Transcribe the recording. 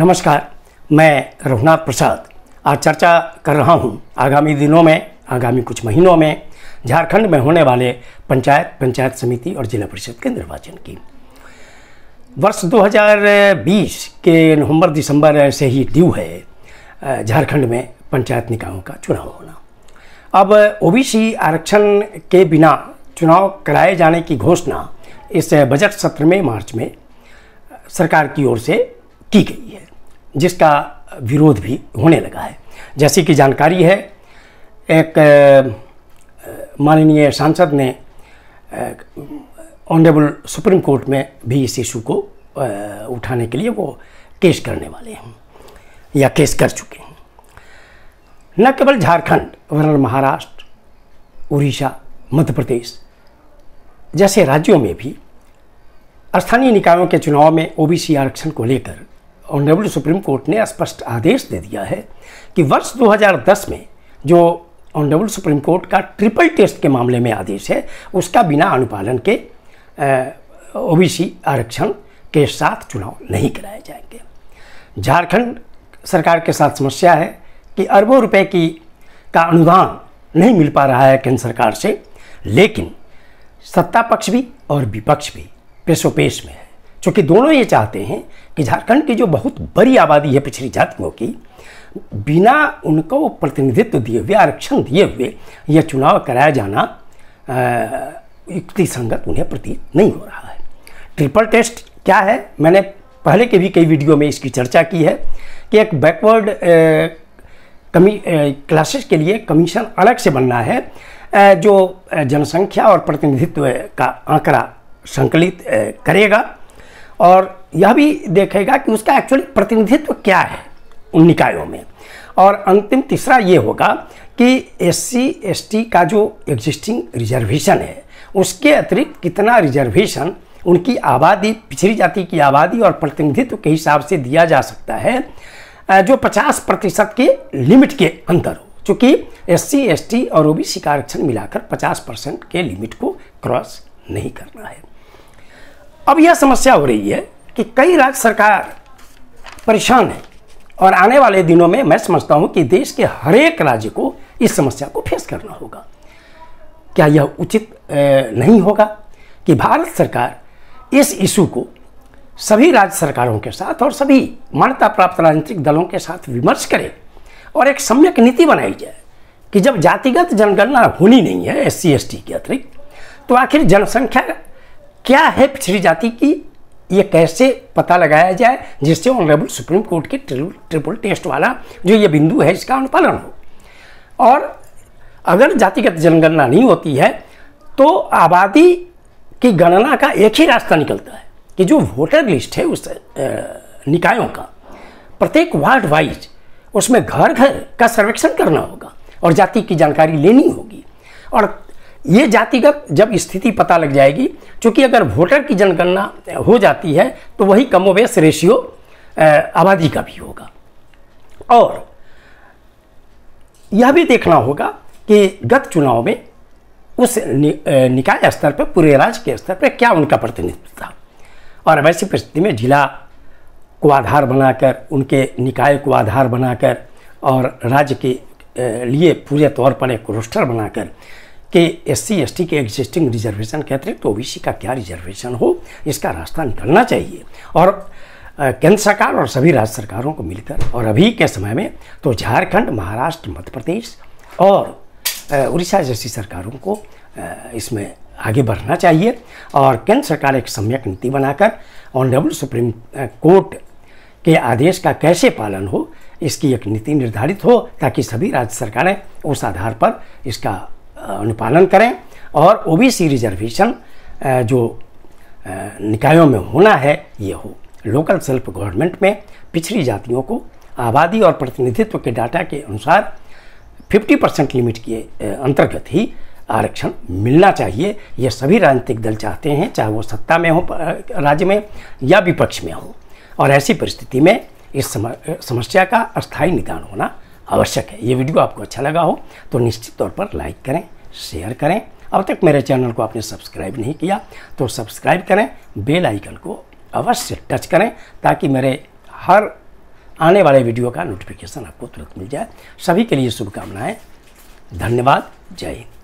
नमस्कार मैं रघुनाथ प्रसाद आज चर्चा कर रहा हूं आगामी दिनों में आगामी कुछ महीनों में झारखंड में होने वाले पंचायत पंचायत समिति और जिला परिषद के निर्वाचन की वर्ष 2020 के नवंबर दिसंबर से ही ड्यू है झारखंड में पंचायत निकायों का चुनाव होना अब ओबीसी आरक्षण के बिना चुनाव कराए जाने की घोषणा इस बजट सत्र में मार्च में सरकार की ओर से की गई जिसका विरोध भी होने लगा है जैसे कि जानकारी है एक माननीय सांसद ने ऑनरेबल सुप्रीम कोर्ट में भी इस इशू को उठाने के लिए वो केस करने वाले हैं या केस कर चुके हैं न केवल झारखंड वरन महाराष्ट्र उड़ीसा मध्य प्रदेश जैसे राज्यों में भी स्थानीय निकायों के चुनाव में ओबीसी आरक्षण को लेकर ऑनरेबल सुप्रीम कोर्ट ने स्पष्ट आदेश दे दिया है कि वर्ष 2010 में जो ऑनरेबल सुप्रीम कोर्ट का ट्रिपल टेस्ट के मामले में आदेश है उसका बिना अनुपालन के ओबीसी आरक्षण के साथ चुनाव नहीं कराए जाएंगे झारखंड सरकार के साथ समस्या है कि अरबों रुपए की का अनुदान नहीं मिल पा रहा है केंद्र सरकार से लेकिन सत्ता पक्ष भी और विपक्ष भी पेशोपेश में है चूंकि दोनों ये चाहते हैं कि झारखंड की जो बहुत बड़ी आबादी है पिछड़ी जातियों की बिना उनको प्रतिनिधित्व दिए हुए आरक्षण दिए हुए यह चुनाव कराया जाना युक्ति संगत उन्हें प्रति नहीं हो रहा है ट्रिपल टेस्ट क्या है मैंने पहले के भी कई वीडियो में इसकी चर्चा की है कि एक बैकवर्ड कमी क्लासेस के लिए कमीशन अलग से बनना है ए, जो जनसंख्या और प्रतिनिधित्व का आंकड़ा संकलित करेगा और यह भी देखेगा कि उसका एक्चुअली प्रतिनिधित्व क्या है उन निकायों में और अंतिम तीसरा ये होगा कि एस सी एस टी का जो एग्जिस्टिंग रिजर्वेशन है उसके अतिरिक्त कितना रिजर्वेशन उनकी आबादी पिछड़ी जाति की आबादी और प्रतिनिधित्व के हिसाब से दिया जा सकता है जो 50 प्रतिशत के लिमिट के अंदर हो चूँकि एस सी एस टी और ओ बी सी का आरक्षण मिलाकर 50 परसेंट के लिमिट को क्रॉस नहीं करना है अब यह समस्या हो रही है कि कई राज्य सरकार परेशान है और आने वाले दिनों में मैं समझता हूं कि देश के हरेक राज्य को इस समस्या को फेस करना होगा क्या यह उचित नहीं होगा कि भारत सरकार इस इशू को सभी राज्य सरकारों के साथ और सभी मान्यता प्राप्त राजनीतिक दलों के साथ विमर्श करे और एक सम्यक नीति बनाई जाए कि जब जातिगत जनगणना होनी नहीं है एस सी के अतिरिक्त तो आखिर जनसंख्या क्या है पिछड़ी जाति की ये कैसे पता लगाया जाए जिससे ऑनरेबल सुप्रीम कोर्ट के ट्रिपल टेस्ट वाला जो ये बिंदु है इसका अनुपालन हो और अगर जातिगत जनगणना नहीं होती है तो आबादी की गणना का एक ही रास्ता निकलता है कि जो वोटर लिस्ट है उस निकायों का प्रत्येक वार्ड वाइज उसमें घर घर का सर्वेक्षण करना होगा और जाति की जानकारी लेनी होगी और ये जातिगत जब स्थिति पता लग जाएगी क्योंकि अगर वोटर की जनगणना हो जाती है तो वही कमोवेश रेशियो आबादी का भी होगा और यह भी देखना होगा कि गत चुनाव में उस नि, निकाय स्तर पर पूरे राज्य के स्तर पर क्या उनका प्रतिनिधित्व था और वैसी परिस्थिति में जिला को आधार बनाकर उनके निकाय को आधार बनाकर और राज्य के लिए पूरे तौर पर एक रोस्टर बनाकर कि एस सी के एग्जिस्टिंग रिजर्वेशन के अतिरिक्त ओ का क्या रिजर्वेशन हो इसका रास्ता निकलना चाहिए और केंद्र सरकार और सभी राज्य सरकारों को मिलकर और अभी के समय में तो झारखंड महाराष्ट्र मध्य प्रदेश और उड़ीसा जैसी सरकारों को इसमें आगे बढ़ना चाहिए और केंद्र सरकार एक सम्यक नीति बनाकर ऑनरेबल सुप्रीम कोर्ट के आदेश का कैसे पालन हो इसकी एक नीति निर्धारित हो ताकि सभी राज्य सरकारें उस आधार पर इसका अनुपालन करें और ओबीसी रिजर्वेशन जो निकायों में होना है ये हो लोकल सेल्फ गवर्नमेंट में पिछड़ी जातियों को आबादी और प्रतिनिधित्व के डाटा के अनुसार 50 परसेंट लिमिट के अंतर्गत ही आरक्षण मिलना चाहिए ये सभी राजनीतिक दल चाहते हैं चाहे वो सत्ता में हो राज्य में या विपक्ष में हो और ऐसी परिस्थिति में इस समस्या का अस्थायी निदान होना आवश्यक है ये वीडियो आपको अच्छा लगा हो तो निश्चित तौर पर लाइक करें शेयर करें अब तक मेरे चैनल को आपने सब्सक्राइब नहीं किया तो सब्सक्राइब करें बेल आइकन को अवश्य टच करें ताकि मेरे हर आने वाले वीडियो का नोटिफिकेशन आपको तुरंत मिल जाए सभी के लिए शुभकामनाएं धन्यवाद जय हिंद